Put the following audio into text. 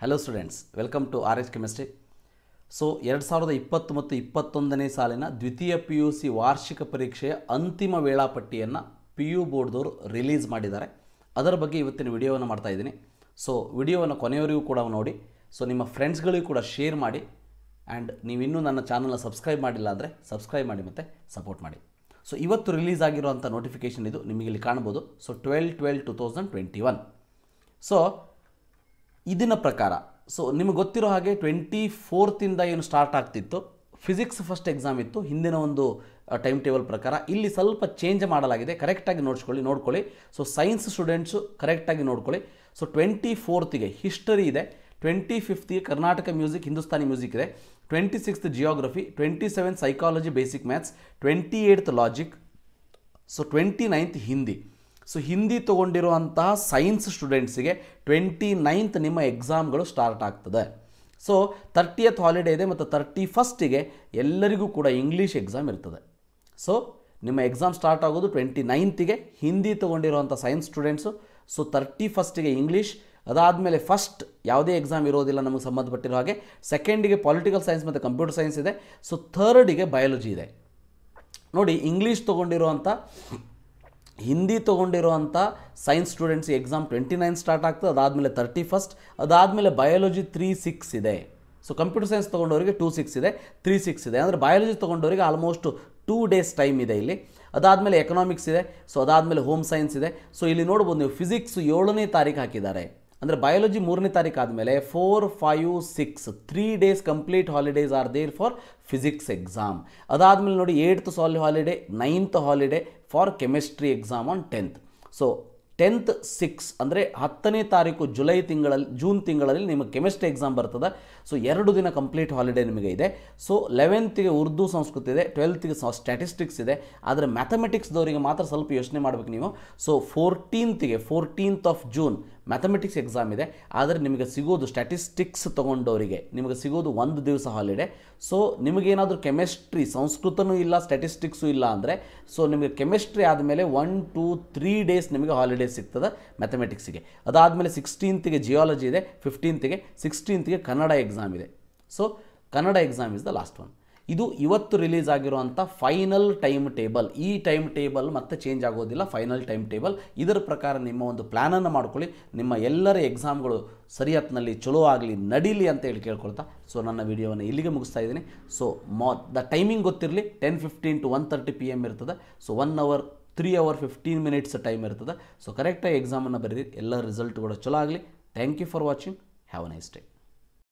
hello students welcome to R H chemistry so ಎರಡು ಸಾವಿರದ ಇಪ್ಪತ್ತು ಮತ್ತು ಇಪ್ಪತ್ತೊಂದನೇ ಸಾಲಿನ ದ್ವಿತೀಯ ಪಿ ಯು ಸಿ ವಾರ್ಷಿಕ ಪರೀಕ್ಷೆಯ ಅಂತಿಮ ವೇಳಾಪಟ್ಟಿಯನ್ನು ಪಿ ಯು ಬೋರ್ಡ್ದವರು ರಿಲೀಸ್ ಮಾಡಿದ್ದಾರೆ ಅದರ ಬಗ್ಗೆ ಇವತ್ತಿನ ವಿಡಿಯೋವನ್ನು ಮಾಡ್ತಾ ಇದ್ದೀನಿ ಸೊ ವಿಡಿಯೋವನ್ನು ಕೊನೆಯವರಿಗೂ ಕೂಡ ನೋಡಿ ಸೊ ನಿಮ್ಮ ಫ್ರೆಂಡ್ಸ್ಗಳಿಗೂ ಕೂಡ ಶೇರ್ ಮಾಡಿ ಆ್ಯಂಡ್ ನೀವಿನ್ನೂ ನನ್ನ ಚಾನಲ್ನ ಸಬ್ಸ್ಕ್ರೈಬ್ ಮಾಡಿಲ್ಲ ಅಂದರೆ ಸಬ್ಸ್ಕ್ರೈಬ್ ಮಾಡಿ ಮತ್ತು ಸಪೋರ್ಟ್ ಮಾಡಿ ಸೊ ಇವತ್ತು ರಿಲೀಸ್ ಆಗಿರುವಂಥ ನೋಟಿಫಿಕೇಷನ್ ಇದು ನಿಮಗೆ ಇಲ್ಲಿ ಕಾಣ್ಬೋದು so twelve twelve two thousand twenty one so ಇದನ್ನ ಪ್ರಕಾರ ಸೊ ನಿಮಗೆ ಗೊತ್ತಿರೋ ಹಾಗೆ ಟ್ವೆಂಟಿ ಫೋರ್ತಿಂದ ಏನು ಸ್ಟಾರ್ಟ್ ಆಗ್ತಿತ್ತು ಫಿಸಿಕ್ಸ್ ಫಸ್ಟ್ ಎಕ್ಸಾಮ್ ಇತ್ತು ಹಿಂದಿನ ಒಂದು ಟೈಮ್ ಟೇಬಲ್ ಪ್ರಕಾರ ಇಲ್ಲಿ ಸ್ವಲ್ಪ ಚೇಂಜ್ ಮಾಡಲಾಗಿದೆ ಕರೆಕ್ಟಾಗಿ ನೋಡ್ಸ್ಕೊಳ್ಳಿ ನೋಡ್ಕೊಳ್ಳಿ ಸೊ ಸೈನ್ಸ್ ಸ್ಟೂಡೆಂಟ್ಸು ಕರೆಕ್ಟಾಗಿ ನೋಡ್ಕೊಳ್ಳಿ ಸೊ ಟ್ವೆಂಟಿ ಫೋರ್ತಿಗೆ ಹಿಸ್ಟರಿ ಇದೆ ಟ್ವೆಂಟಿ ಫಿಫ್ತ್ಗೆ ಕರ್ನಾಟಕ ಮ್ಯೂಸಿಕ್ ಹಿಂದೂಸ್ತಾನಿ ಮ್ಯೂಸಿಕ್ ಇದೆ twenty sixth geography twenty seventh psychology basic maths twenty eighth logic so twenty ninth Hindi so Hindi ತೊಗೊಂಡಿರುವಂತಹ ಸೈನ್ಸ್ ಸ್ಟೂಡೆಂಟ್ಸಿಗೆ ಟ್ವೆಂಟಿ ನೈನ್ತ್ ನಿಮ್ಮ ಎಕ್ಸಾಮ್ಗಳು ಸ್ಟಾರ್ಟ್ ಆಗ್ತದೆ ಸೊ ತರ್ಟಿಯತ್ ಹಾಲಿಡೇ ಇದೆ ಮತ್ತು ತರ್ಟಿ ಫಸ್ಟಿಗೆ ಎಲ್ಲರಿಗೂ ಕೂಡ ಇಂಗ್ಲೀಷ್ ಎಕ್ಸಾಮ್ ಇರ್ತದೆ ಸೊ ನಿಮ್ಮ ಎಕ್ಸಾಮ್ ಸ್ಟಾರ್ಟ್ ಆಗೋದು ಟ್ವೆಂಟಿ ನೈನ್ತಿಗೆ ಹಿಂದಿ ತೊಗೊಂಡಿರುವಂಥ ಸೈನ್ಸ್ ಸ್ಟೂಡೆಂಟ್ಸು ಸೊ ತರ್ಟಿ ಫಸ್ಟಿಗೆ ಇಂಗ್ಲೀಷ್ ಅದಾದಮೇಲೆ ಫಸ್ಟ್ ಯಾವುದೇ ಎಕ್ಸಾಮ್ ಇರೋದಿಲ್ಲ ನಮಗೆ ಸಂಬಂಧಪಟ್ಟಿರೋ ಹಾಗೆ ಸೆಕೆಂಡಿಗೆ ಪೊಲಿಟಿಕಲ್ ಸೈನ್ಸ್ ಮತ್ತು ಕಂಪ್ಯೂಟರ್ ಸೈನ್ಸ್ ಇದೆ ಸೊ ಥರ್ಡಿಗೆ ಬಯಾಲಜಿ ಇದೆ ನೋಡಿ ಇಂಗ್ಲೀಷ್ ತೊಗೊಂಡಿರುವಂಥ ಹಿಂದಿ ತೊಗೊಂಡಿರುವಂಥ science students exam twenty nine start ಆಗ್ತದೆ ಅದಾದಮೇಲೆ ತರ್ಟಿ ಫಸ್ಟ್ ಅದಾದಮೇಲೆ ಬಯಾಲಜಿ ತ್ರೀ ಸಿಕ್ಸ್ ಇದೆ ಸೊ ಕಂಪ್ಯೂಟರ್ ಸೈನ್ಸ್ ತೊಗೊಂಡವರಿಗೆ ಟೂ ಸಿಕ್ಸ್ ಇದೆ ತ್ರೀ ಸಿಕ್ಸ್ ಇದೆ ಅಂದರೆ ಬಯಾಲಜಿ ತೊಗೊಂಡವರಿಗೆ ಆಲ್ಮೋಸ್ಟ್ ಟೂ ಡೇಸ್ ಟೈಮ್ ಇದೆ ಇಲ್ಲಿ ಅದಾದಮೇಲೆ ಎಕನಾಮಿಕ್ಸ್ ಇದೆ ಸೊ ಅದಾದಮೇಲೆ ಹೋಮ್ ಸೈನ್ಸ್ ಇದೆ ಸೊ ಇಲ್ಲಿ ನೋಡ್ಬೋದು ನೀವು ಫಿಸಿಕ್ಸ್ ಏಳನೇ ತಾರೀಕು ಹಾಕಿದ್ದಾರೆ ಅಂದರೆ ಬಯಾಲಜಿ ಮೂರನೇ ತಾರೀಕು ಆದಮೇಲೆ four five six three days complete holidays are there for physics exam ಅದಾದಮೇಲೆ ನೋಡಿ ಏಯ್ಟ್ತ್ ಸಾಲಿ holiday ninth holiday for chemistry exam on tenth so tenth six ಅಂದರೆ ಹತ್ತನೇ ತಾರೀಕು ಜುಲೈ ತಿಂಗಳಲ್ಲಿ ಜೂನ್ ತಿಂಗಳಲ್ಲಿ ನಿಮಗೆ ಕೆಮಿಸ್ಟ್ರಿ ಎಕ್ಸಾಮ್ ಬರ್ತದೆ ಸೊ ಎರಡು ದಿನ ಕಂಪ್ಲೀಟ್ ಹಾಲಿಡೇ ನಿಮಗೆ ಇದೆ ಸೊ ಲೆವೆಂತ್ಗೆ ಉರ್ದು ಸಂಸ್ಕೃತಿ ಇದೆ ಟ್ವೆಲ್ತ್ಗೆ ಸ್ಟ್ಯಾಟಿಸ್ಟಿಕ್ಸ್ ಇದೆ ಆದರೆ ಮ್ಯಾಥಮೆಟಿಕ್ಸ್ದವರಿಗೆ ಮಾತ್ರ ಸ್ವಲ್ಪ ಯೋಚನೆ ಮಾಡಬೇಕು ನೀವು ಸೊ ಫೋರ್ಟೀನ್ತ್ಗೆ fourteenth of June mathematics exam ಇದೆ ಆದರೆ ನಿಮಗೆ ಸಿಗೋದು ಸ್ಟ್ಯಾಟಿಸ್ಟಿಕ್ಸ್ ತೊಗೊಂಡವರಿಗೆ ನಿಮಗೆ ಸಿಗೋದು ಒಂದು ದಿವಸ ಹಾಲಿಡೇ ಸೊ ನಿಮಗೇನಾದರೂ ಕೆಮಿಸ್ಟ್ರಿ ಸಂಸ್ಕೃತನೂ ಇಲ್ಲ ಸ್ಟ್ಯಾಟಿಸ್ಟಿಕ್ಸು ಇಲ್ಲ ಅಂದರೆ ಸೊ ನಿಮಗೆ ಕೆಮಿಸ್ಟ್ರಿ ಆದಮೇಲೆ ಒನ್ ಟೂ ತ್ರೀ ಡೇಸ್ ನಿಮಗೆ ಹಾಲಿಡೇ ಸಿಗ್ತದೆ ಮ್ಯಾಥಮೆಟಿಕ್ಸಿಗೆ ಅದಾದಮೇಲೆ ಸಿಕ್ಸ್ಟೀನ್ತ್ಗೆ ಜಿಯಾಲಜಿ ಇದೆ ಫಿಫ್ಟೀನ್ತ್ಗೆ ಸಿಕ್ಸ್ಟೀನ್ತ್ಗೆ ಕನ್ನಡ ಎಕ್ಸಾಮ್ ಇದೆ so Kannada exam is the last one ಇದು ಇವತ್ತು ರಿಲೀಸ್ ಆಗಿರುವಂಥ ಫೈನಲ್ ಟೈಮ್ ಟೇಬಲ್ ಈ ಟೈಮ್ ಟೇಬಲ್ ಮತ್ತೆ ಚೇಂಜ್ ಆಗೋದಿಲ್ಲ ಫೈನಲ್ ಟೈಮ್ ಟೇಬಲ್ ಇದರ ಪ್ರಕಾರ ನಿಮ್ಮ ಒಂದು ಪ್ಲ್ಯಾನನ್ನು ಮಾಡ್ಕೊಳ್ಳಿ ನಿಮ್ಮ ಎಲ್ಲರ ಎಕ್ಸಾಮ್ಗಳು ಸರಿ ಚಲೋ ಆಗಲಿ ನಡೀಲಿ ಅಂತ ಹೇಳಿ ಕೇಳ್ಕೊಳ್ತಾ ಸೊ ನನ್ನ ವಿಡಿಯೋವನ್ನು ಇಲ್ಲಿಗೆ ಮುಗಿಸ್ತಾ ಇದ್ದೀನಿ ಸೊ ಮಾ ದ ಟೈಮಿಂಗ್ ಗೊತ್ತಿರಲಿ ten fifteen to one thirty P M ಇರ್ತದೆ so one hour three hour fifteen minutes time ಇರ್ತದೆ ಸೊ ಕರೆಕ್ಟಾಗಿ ಎಕ್ಸಾಮನ್ನು ಬರೀರಿ ಎಲ್ಲ ರಿಸಲ್ಟ್ ಕೂಡ ಚಲೋ ಆಗಲಿ thank you for watching have a nice day